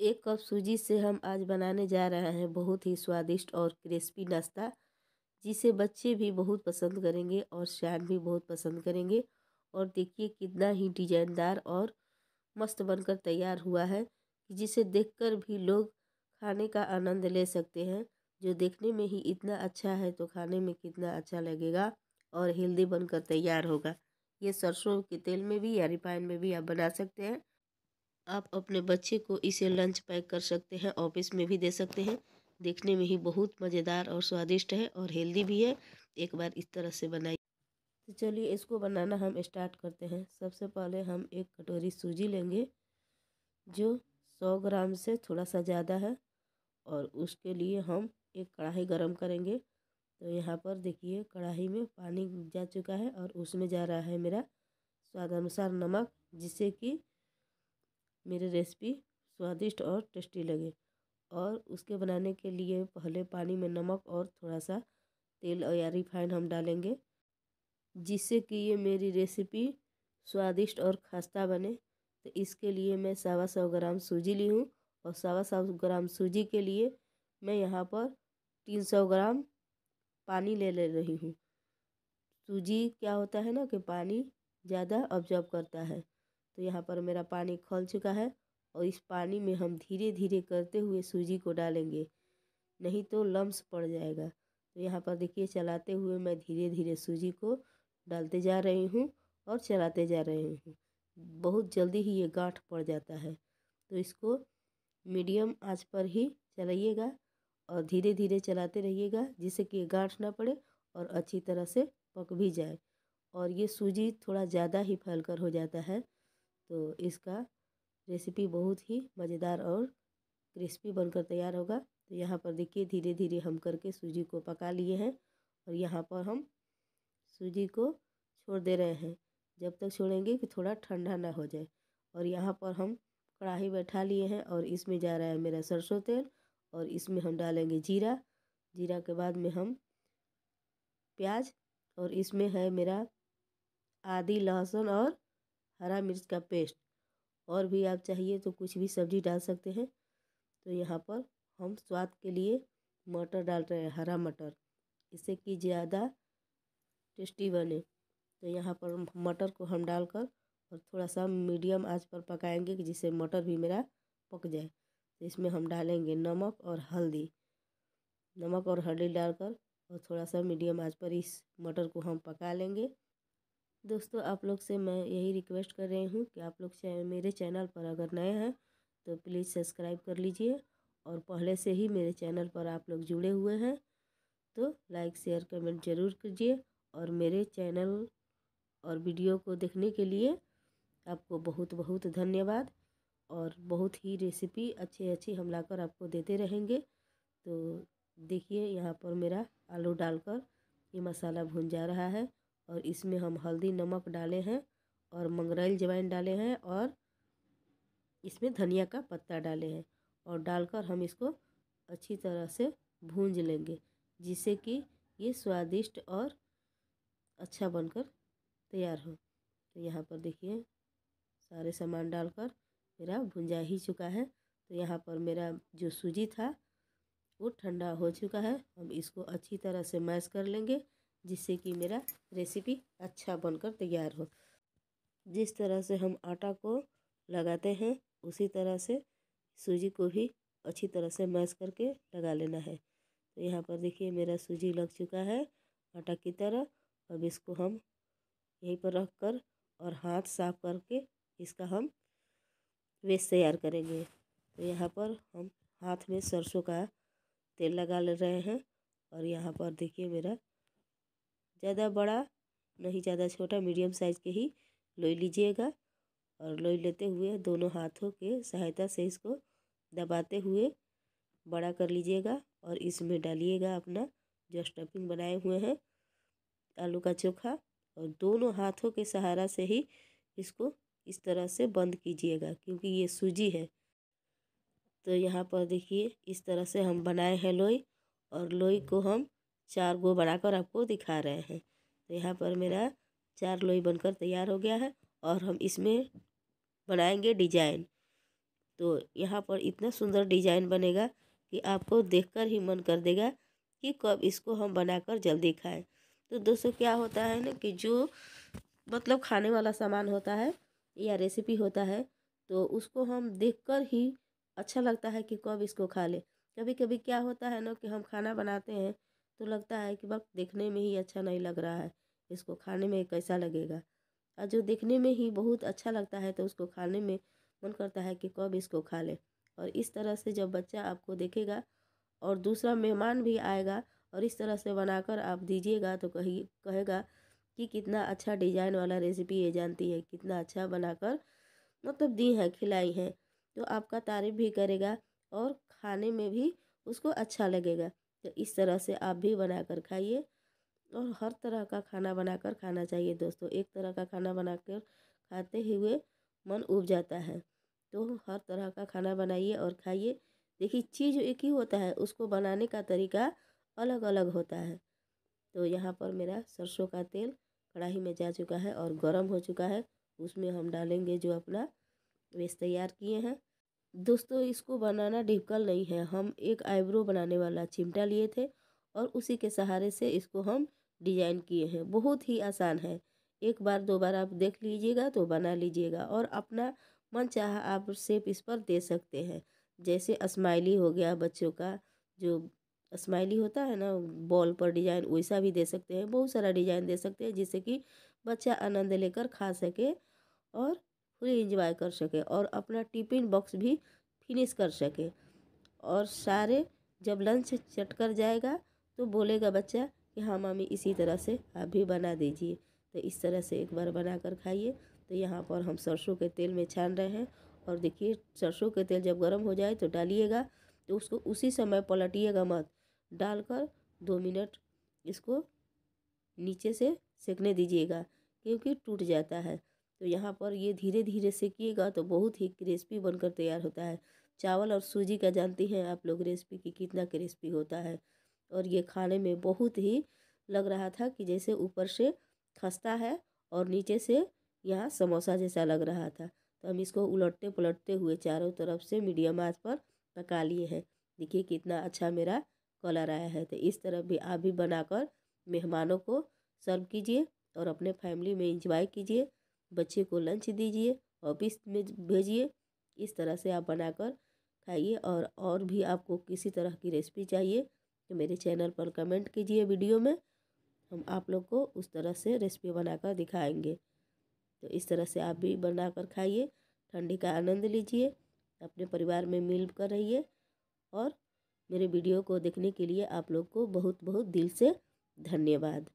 एक कप सूजी से हम आज बनाने जा रहे हैं बहुत ही स्वादिष्ट और क्रिस्पी नाश्ता जिसे बच्चे भी बहुत पसंद करेंगे और शान भी बहुत पसंद करेंगे और देखिए कितना ही डिजाइनदार और मस्त बनकर तैयार हुआ है जिसे देखकर भी लोग खाने का आनंद ले सकते हैं जो देखने में ही इतना अच्छा है तो खाने में कितना अच्छा लगेगा और हेल्दी बनकर तैयार होगा ये सरसों के तेल में भी या रिफाइन में भी आप बना सकते हैं आप अपने बच्चे को इसे लंच पैक कर सकते हैं ऑफिस में भी दे सकते हैं देखने में ही बहुत मज़ेदार और स्वादिष्ट है और हेल्दी भी है एक बार इस तरह से बनाइए तो चलिए इसको बनाना हम स्टार्ट करते हैं सबसे पहले हम एक कटोरी सूजी लेंगे जो सौ ग्राम से थोड़ा सा ज़्यादा है और उसके लिए हम एक कढ़ाई गरम करेंगे तो यहाँ पर देखिए कढ़ाई में पानी जा चुका है और उसमें जा रहा है मेरा स्वाद अनुसार नमक जिससे कि मेरी रेसिपी स्वादिष्ट और टेस्टी लगे और उसके बनाने के लिए पहले पानी में नमक और थोड़ा सा तेल या रिफाइन हम डालेंगे जिससे कि ये मेरी रेसिपी स्वादिष्ट और खस्ता बने तो इसके लिए मैं सवा सौ ग्राम सूजी ली हूँ और सवा सौ ग्राम सूजी के लिए मैं यहाँ पर तीन सौ ग्राम पानी ले ले रही हूँ सूजी क्या होता है ना कि पानी ज़्यादा ऑब्जर्व करता है तो यहाँ पर मेरा पानी खोल चुका है और इस पानी में हम धीरे धीरे करते हुए सूजी को डालेंगे नहीं तो लम्स पड़ जाएगा तो यहाँ पर देखिए चलाते हुए मैं धीरे धीरे सूजी को डालते जा रही हूँ और चलाते जा रही हूँ बहुत जल्दी ही ये गांठ पड़ जाता है तो इसको मीडियम आँच पर ही चलाइएगा और धीरे धीरे चलाते रहिएगा जिससे कि ये गांठ ना पड़े और अच्छी तरह से पक भी जाए और ये सूजी थोड़ा ज़्यादा ही फैल कर हो जाता है तो इसका रेसिपी बहुत ही मज़ेदार और क्रिस्पी बनकर तैयार होगा तो यहाँ पर देखिए धीरे धीरे हम करके सूजी को पका लिए हैं और यहाँ पर हम सूजी को छोड़ दे रहे हैं जब तक छोड़ेंगे कि थोड़ा ठंडा ना हो जाए और यहाँ पर हम कढ़ाई बैठा लिए हैं और इसमें जा रहा है मेरा सरसों तेल और इसमें हम डालेंगे जीरा जीरा के बाद में हम प्याज और इसमें है मेरा आदि लहसुन और हरा मिर्च का पेस्ट और भी आप चाहिए तो कुछ भी सब्ज़ी डाल सकते हैं तो यहाँ पर हम स्वाद के लिए मटर डाल रहे हैं हरा मटर इससे कि ज़्यादा टेस्टी बने तो यहाँ पर मटर को हम डालकर और थोड़ा सा मीडियम आंच पर पकाएंगे जिससे मटर भी मेरा पक जाए तो इसमें हम डालेंगे नमक और हल्दी नमक और हल्दी डालकर और थोड़ा सा मीडियम आंच पर इस मटर को हम पका लेंगे दोस्तों आप लोग से मैं यही रिक्वेस्ट कर रही हूँ कि आप लोग मेरे चैनल पर अगर नए हैं तो प्लीज़ सब्सक्राइब कर लीजिए और पहले से ही मेरे चैनल पर आप लोग जुड़े हुए हैं तो लाइक शेयर कमेंट ज़रूर कीजिए और मेरे चैनल और वीडियो को देखने के लिए आपको बहुत बहुत धन्यवाद और बहुत ही रेसिपी अच्छी अच्छी हम लाकर आपको देते रहेंगे तो देखिए यहाँ पर मेरा आलू डालकर ये मसाला भून जा रहा है और इसमें हम हल्दी नमक डाले हैं और मंगरैल जवाइन डाले हैं और इसमें धनिया का पत्ता डाले हैं और डालकर हम इसको अच्छी तरह से भूंज लेंगे जिससे कि ये स्वादिष्ट और अच्छा बनकर तैयार हो तो यहाँ पर देखिए सारे सामान डालकर मेरा भुंजा ही चुका है तो यहाँ पर मेरा जो सूजी था वो ठंडा हो चुका है हम इसको अच्छी तरह से मैश कर लेंगे जिससे कि मेरा रेसिपी अच्छा बनकर तैयार हो जिस तरह से हम आटा को लगाते हैं उसी तरह से सूजी को भी अच्छी तरह से मैश करके लगा लेना है तो यहाँ पर देखिए मेरा सूजी लग चुका है आटा की तरह अब इसको हम यहीं पर रख कर और हाथ साफ करके इसका हम वेस्ट तैयार करेंगे तो यहाँ पर हम हाथ में सरसों का तेल लगा ले रहे हैं और यहाँ पर देखिए मेरा ज़्यादा बड़ा नहीं ज़्यादा छोटा मीडियम साइज़ के ही लोई लीजिएगा और लोई लेते हुए दोनों हाथों के सहायता से इसको दबाते हुए बड़ा कर लीजिएगा और इसमें डालिएगा अपना जो स्टफिंग बनाए हुए हैं आलू का चोखा और दोनों हाथों के सहारा से ही इसको इस तरह से बंद कीजिएगा क्योंकि ये सूजी है तो यहाँ पर देखिए इस तरह से हम बनाए हैं लोई और लोई को हम चार गो बनाकर आपको दिखा रहे हैं तो यहाँ पर मेरा चार लोई बनकर तैयार हो गया है और हम इसमें बनाएंगे डिजाइन तो यहाँ पर इतना सुंदर डिजाइन बनेगा कि आपको देखकर ही मन कर देगा कि कब इसको हम बनाकर जल्दी खाएं तो दोस्तों क्या होता है ना कि जो मतलब खाने वाला सामान होता है या रेसिपी होता है तो उसको हम देखकर ही अच्छा लगता है कि कब इसको खा ले कभी कभी क्या होता है ना कि हम खाना बनाते हैं तो लगता है कि वक्त देखने में ही अच्छा नहीं लग रहा है इसको खाने में कैसा लगेगा और जो देखने में ही बहुत अच्छा लगता है तो उसको खाने में मन करता है कि कब इसको खा ले और इस तरह से जब बच्चा आपको देखेगा और दूसरा मेहमान भी आएगा और इस तरह से बनाकर आप दीजिएगा तो कही कहेगा कि कितना अच्छा डिजाइन वाला रेसिपी ये जानती है कितना अच्छा बनाकर मतलब दी है खिलाई है तो आपका तारीफ भी करेगा और खाने में भी उसको अच्छा लगेगा तो इस तरह से आप भी बना कर खाइए और हर तरह का खाना बनाकर खाना चाहिए दोस्तों एक तरह का खाना बनाकर खाते हुए मन उब जाता है तो हर तरह का खाना बनाइए और खाइए देखिए चीज़ एक ही होता है उसको बनाने का तरीका अलग अलग होता है तो यहाँ पर मेरा सरसों का तेल कढ़ाई में जा चुका है और गर्म हो चुका है उसमें हम डालेंगे जो अपना वेस्ट तैयार किए हैं दोस्तों इसको बनाना डिफिकल्ट नहीं है हम एक आईब्रो बनाने वाला चिमटा लिए थे और उसी के सहारे से इसको हम डिजाइन किए हैं बहुत ही आसान है एक बार दो बार आप देख लीजिएगा तो बना लीजिएगा और अपना मन चाह आप सेप इस पर दे सकते हैं जैसे स्माइली हो गया बच्चों का जो स्माइली होता है ना बॉल पर डिजाइन वैसा भी दे सकते हैं बहुत सारा डिजाइन दे सकते हैं जिससे कि बच्चा आनंद लेकर खा सके और फुल इंजॉय कर सके और अपना टिफिन बॉक्स भी फिनिश कर सके और सारे जब लंच चट कर जाएगा तो बोलेगा बच्चा कि हाँ मामी इसी तरह से आप भी बना दीजिए तो इस तरह से एक बार बना कर खाइए तो यहाँ पर हम सरसों के तेल में छान रहे हैं और देखिए सरसों के तेल जब गर्म हो जाए तो डालिएगा तो उसको उसी समय पलटिएगा मत डालकर दो मिनट इसको नीचे से सेकने दीजिएगा क्योंकि टूट जाता है तो यहाँ पर ये धीरे धीरे सेकिएगा तो बहुत ही क्रिस्पी बनकर तैयार होता है चावल और सूजी का जानती हैं आप लोग रेसिपी की कितना क्रिस्पी होता है और ये खाने में बहुत ही लग रहा था कि जैसे ऊपर से खस्ता है और नीचे से यहाँ समोसा जैसा लग रहा था तो हम इसको उलटते पलटते हुए चारों तरफ से मीडियम आँच पर पका लिए हैं देखिए कितना अच्छा मेरा कलर आया है तो इस तरह भी आप भी बनाकर मेहमानों को सर्व कीजिए और अपने फैमिली में इंजॉय कीजिए बच्चे को लंच दीजिए ऑफिस में भेजिए इस तरह से आप बनाकर खाइए और और भी आपको किसी तरह की रेसिपी चाहिए तो मेरे चैनल पर कमेंट कीजिए वीडियो में हम आप लोग को उस तरह से रेसिपी बनाकर दिखाएंगे तो इस तरह से आप भी बनाकर खाइए ठंडी का आनंद लीजिए अपने परिवार में मिल कर रहिए और मेरे वीडियो को देखने के लिए आप लोग को बहुत बहुत दिल से धन्यवाद